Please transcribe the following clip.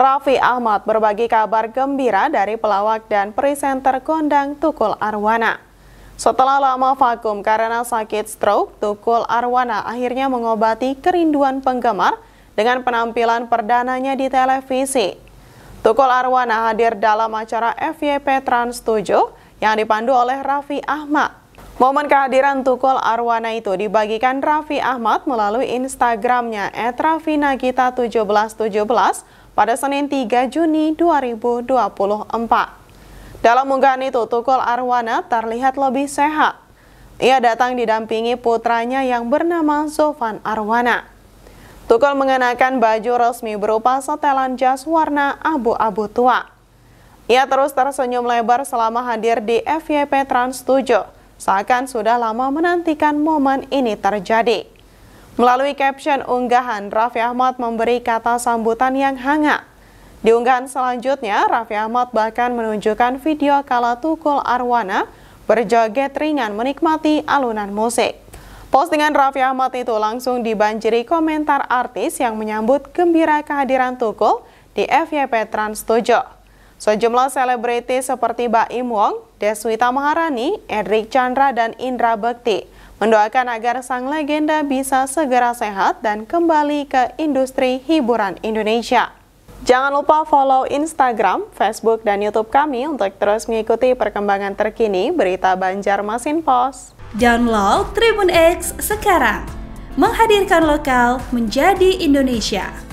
Raffi Ahmad berbagi kabar gembira dari pelawak dan presenter kondang Tukul Arwana. Setelah lama vakum karena sakit stroke, Tukul Arwana akhirnya mengobati kerinduan penggemar dengan penampilan perdananya di televisi. Tukul Arwana hadir dalam acara FYP Trans 7 yang dipandu oleh Raffi Ahmad. Momen kehadiran Tukul Arwana itu dibagikan Raffi Ahmad melalui Instagramnya @raffinagita1717 pada Senin 3 Juni 2024. Dalam unggahan itu, Tukul Arwana terlihat lebih sehat. Ia datang didampingi putranya yang bernama Sofan Arwana. Tukul mengenakan baju resmi berupa setelan jas warna abu-abu tua. Ia terus tersenyum lebar selama hadir di FYP Trans 7, seakan sudah lama menantikan momen ini terjadi. Melalui caption unggahan, Raffi Ahmad memberi kata sambutan yang hangat. Di unggahan selanjutnya, Raffi Ahmad bahkan menunjukkan video kala Tukul Arwana berjoget ringan menikmati alunan musik. Postingan Raffi Ahmad itu langsung dibanjiri komentar artis yang menyambut gembira kehadiran Tukul di FYP Trans 7. Sejumlah selebriti seperti Baim Wong, Deswita Maharani, Erik Chandra, dan Indra Bekti mendoakan agar sang legenda bisa segera sehat dan kembali ke industri hiburan Indonesia. Jangan lupa follow Instagram, Facebook, dan Youtube kami untuk terus mengikuti perkembangan terkini berita Banjarmasin Pos. Download Tribun X sekarang, menghadirkan lokal menjadi Indonesia.